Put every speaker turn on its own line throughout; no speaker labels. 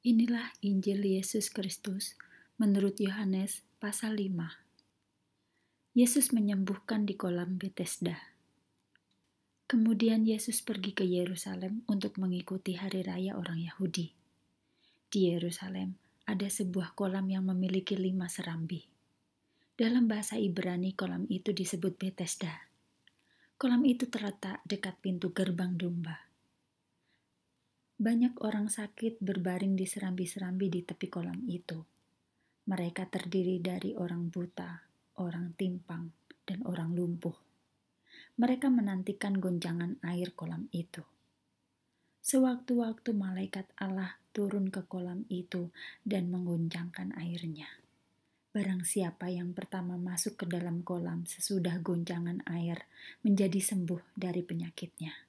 Inilah Injil Yesus Kristus menurut Yohanes pasal 5. Yesus menyembuhkan di kolam Bethesda. Kemudian Yesus pergi ke Yerusalem untuk mengikuti hari raya orang Yahudi. Di Yerusalem ada sebuah kolam yang memiliki lima serambi. Dalam bahasa Ibrani kolam itu disebut Bethesda. Kolam itu terletak dekat pintu gerbang domba banyak orang sakit berbaring di serambi-serambi di tepi kolam itu. Mereka terdiri dari orang buta, orang timpang, dan orang lumpuh. Mereka menantikan gonjangan air kolam itu. Sewaktu-waktu malaikat Allah turun ke kolam itu dan menggoncangkan airnya. Barang siapa yang pertama masuk ke dalam kolam sesudah goncangan air menjadi sembuh dari penyakitnya.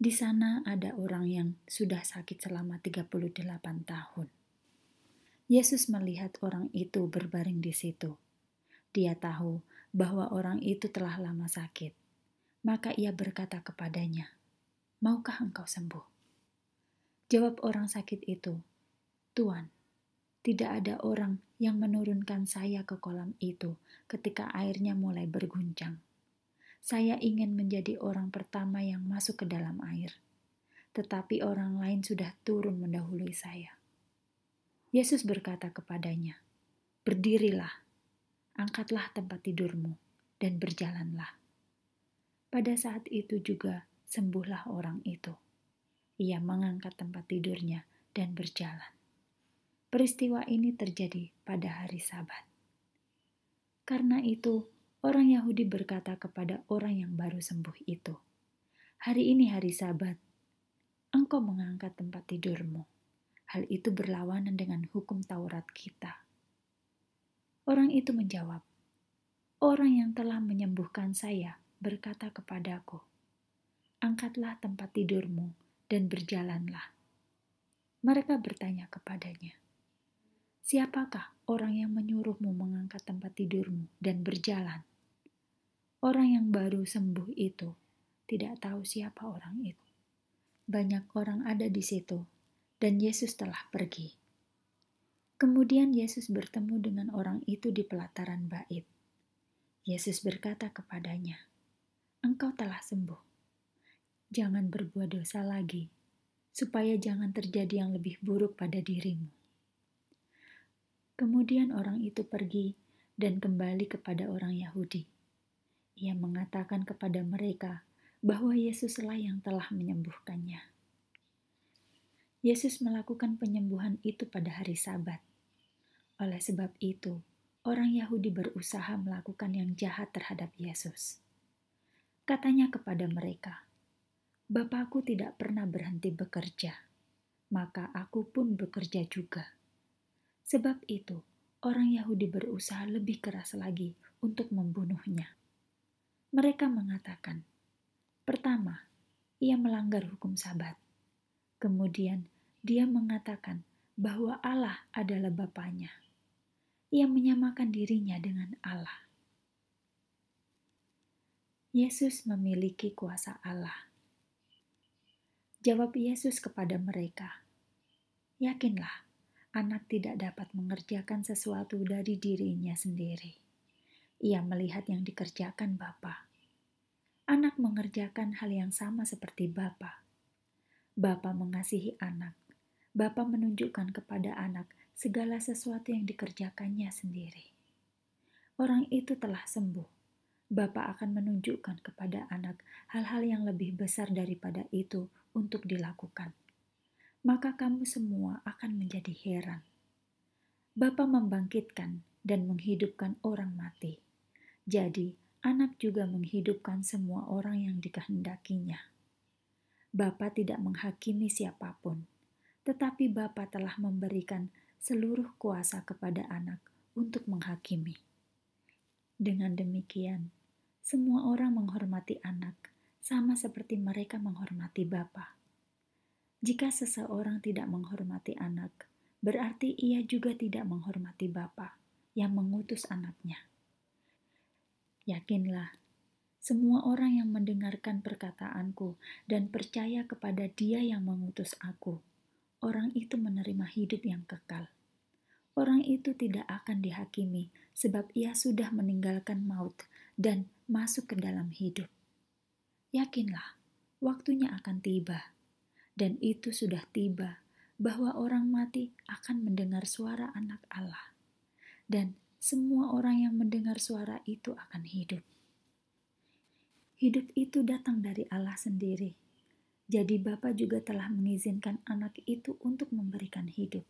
Di sana ada orang yang sudah sakit selama 38 tahun. Yesus melihat orang itu berbaring di situ. Dia tahu bahwa orang itu telah lama sakit. Maka ia berkata kepadanya, "Maukah engkau sembuh?" Jawab orang sakit itu, "Tuan, tidak ada orang yang menurunkan saya ke kolam itu ketika airnya mulai berguncang. Saya ingin menjadi orang pertama yang masuk ke dalam air, tetapi orang lain sudah turun mendahului saya. Yesus berkata kepadanya, "Berdirilah, angkatlah tempat tidurmu, dan berjalanlah." Pada saat itu juga sembuhlah orang itu. Ia mengangkat tempat tidurnya dan berjalan. Peristiwa ini terjadi pada hari Sabat. Karena itu, orang Yahudi berkata kepada orang yang baru sembuh itu, "Hari ini hari Sabat. Engkau mengangkat tempat tidurmu." Hal itu berlawanan dengan hukum Taurat kita. Orang itu menjawab, "Orang yang telah menyembuhkan saya berkata kepadaku, 'Angkatlah tempat tidurmu dan berjalanlah.'" Mereka bertanya kepadanya, Siapakah orang yang menyuruhmu mengangkat tempat tidurmu dan berjalan? Orang yang baru sembuh itu tidak tahu siapa orang itu. Banyak orang ada di situ, dan Yesus telah pergi. Kemudian Yesus bertemu dengan orang itu di pelataran bait. Yesus berkata kepadanya, "Engkau telah sembuh. Jangan berbuat dosa lagi, supaya jangan terjadi yang lebih buruk pada dirimu." Kemudian orang itu pergi dan kembali kepada orang Yahudi ia mengatakan kepada mereka bahwa Yesuslah yang telah menyembuhkannya. Yesus melakukan penyembuhan itu pada hari Sabat. Oleh sebab itu, orang Yahudi berusaha melakukan yang jahat terhadap Yesus. Katanya kepada mereka, "Bapakku tidak pernah berhenti bekerja, maka aku pun bekerja juga." Sebab itu, orang Yahudi berusaha lebih keras lagi untuk membunuhnya. Mereka mengatakan, pertama, ia melanggar hukum sabat. Kemudian, dia mengatakan bahwa Allah adalah Bapaknya. Ia menyamakan dirinya dengan Allah. Yesus memiliki kuasa Allah. Jawab Yesus kepada mereka, Yakinlah, anak tidak dapat mengerjakan sesuatu dari dirinya sendiri ia melihat yang dikerjakan Bapa. Anak mengerjakan hal yang sama seperti Bapa. Bapa mengasihi anak. Bapa menunjukkan kepada anak segala sesuatu yang dikerjakannya sendiri. Orang itu telah sembuh. Bapa akan menunjukkan kepada anak hal-hal yang lebih besar daripada itu untuk dilakukan. Maka kamu semua akan menjadi heran. Bapa membangkitkan dan menghidupkan orang mati. Jadi, anak juga menghidupkan semua orang yang dikehendakinya. Bapa tidak menghakimi siapapun, tetapi Bapa telah memberikan seluruh kuasa kepada anak untuk menghakimi. Dengan demikian, semua orang menghormati anak sama seperti mereka menghormati Bapa. Jika seseorang tidak menghormati anak, berarti ia juga tidak menghormati Bapa yang mengutus anaknya. Yakinlah, semua orang yang mendengarkan perkataanku dan percaya kepada Dia yang mengutus Aku, orang itu menerima hidup yang kekal. Orang itu tidak akan dihakimi, sebab ia sudah meninggalkan maut dan masuk ke dalam hidup. Yakinlah, waktunya akan tiba, dan itu sudah tiba bahwa orang mati akan mendengar suara Anak Allah, dan semua orang yang mendengar suara itu akan hidup. Hidup itu datang dari Allah sendiri. Jadi Bapa juga telah mengizinkan anak itu untuk memberikan hidup.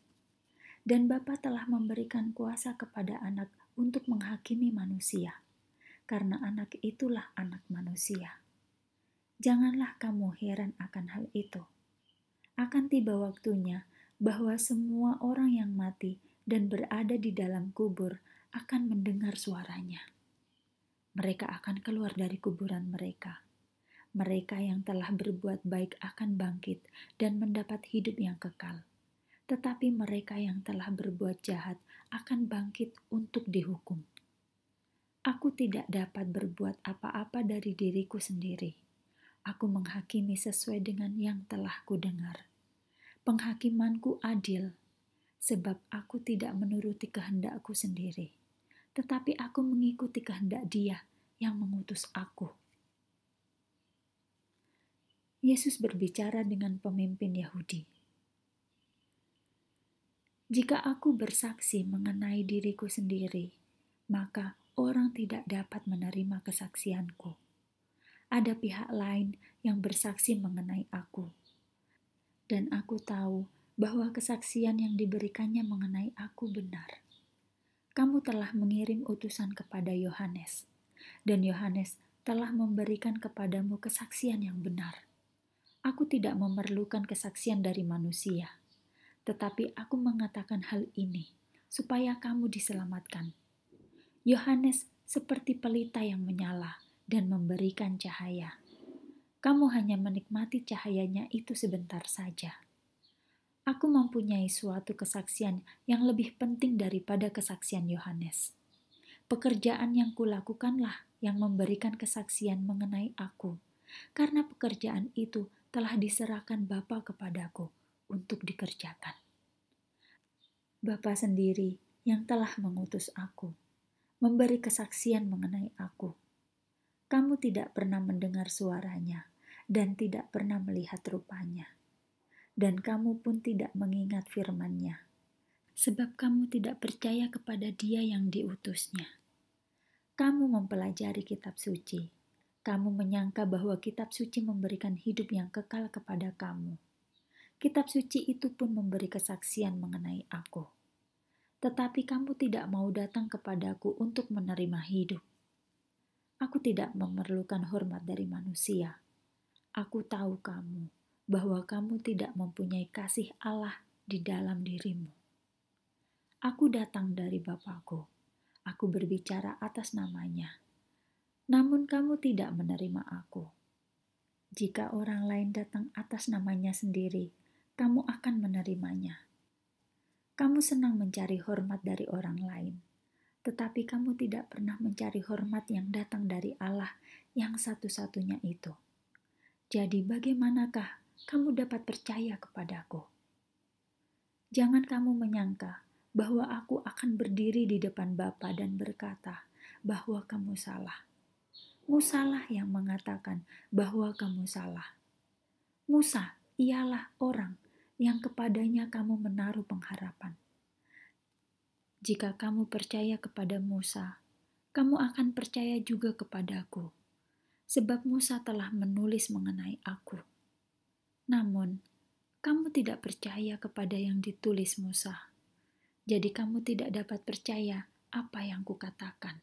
Dan Bapa telah memberikan kuasa kepada anak untuk menghakimi manusia. Karena anak itulah anak manusia. Janganlah kamu heran akan hal itu. Akan tiba waktunya bahwa semua orang yang mati dan berada di dalam kubur akan mendengar suaranya. Mereka akan keluar dari kuburan mereka. Mereka yang telah berbuat baik akan bangkit dan mendapat hidup yang kekal, tetapi mereka yang telah berbuat jahat akan bangkit untuk dihukum. Aku tidak dapat berbuat apa-apa dari diriku sendiri. Aku menghakimi sesuai dengan yang telah kudengar. Penghakimanku adil, sebab aku tidak menuruti kehendakku sendiri tetapi aku mengikuti kehendak Dia yang mengutus aku. Yesus berbicara dengan pemimpin Yahudi. Jika aku bersaksi mengenai diriku sendiri, maka orang tidak dapat menerima kesaksianku. Ada pihak lain yang bersaksi mengenai aku, dan aku tahu bahwa kesaksian yang diberikannya mengenai aku benar kamu telah mengirim utusan kepada Yohanes, dan Yohanes telah memberikan kepadamu kesaksian yang benar. Aku tidak memerlukan kesaksian dari manusia, tetapi aku mengatakan hal ini supaya kamu diselamatkan. Yohanes seperti pelita yang menyala dan memberikan cahaya. Kamu hanya menikmati cahayanya itu sebentar saja aku mempunyai suatu kesaksian yang lebih penting daripada kesaksian Yohanes. Pekerjaan yang kulakukanlah yang memberikan kesaksian mengenai aku, karena pekerjaan itu telah diserahkan Bapa kepadaku untuk dikerjakan. Bapa sendiri yang telah mengutus aku, memberi kesaksian mengenai aku. Kamu tidak pernah mendengar suaranya dan tidak pernah melihat rupanya dan kamu pun tidak mengingat firman-Nya, sebab kamu tidak percaya kepada Dia yang diutusnya. Kamu mempelajari kitab suci. Kamu menyangka bahwa kitab suci memberikan hidup yang kekal kepada kamu. Kitab suci itu pun memberi kesaksian mengenai aku. Tetapi kamu tidak mau datang kepadaku untuk menerima hidup. Aku tidak memerlukan hormat dari manusia. Aku tahu kamu bahwa kamu tidak mempunyai kasih Allah di dalam dirimu. Aku datang dari Bapakku. Aku berbicara atas namanya. Namun kamu tidak menerima aku. Jika orang lain datang atas namanya sendiri, kamu akan menerimanya. Kamu senang mencari hormat dari orang lain, tetapi kamu tidak pernah mencari hormat yang datang dari Allah yang satu-satunya itu. Jadi, bagaimanakah kamu dapat percaya kepadaku. Jangan kamu menyangka bahwa aku akan berdiri di depan Bapa dan berkata bahwa kamu salah. Musalah yang mengatakan bahwa kamu salah. Musa ialah orang yang kepadanya kamu menaruh pengharapan. Jika kamu percaya kepada Musa, kamu akan percaya juga kepadaku, sebab Musa telah menulis mengenai aku. Namun, kamu tidak percaya kepada yang ditulis Musa. Jadi kamu tidak dapat percaya apa yang kukatakan.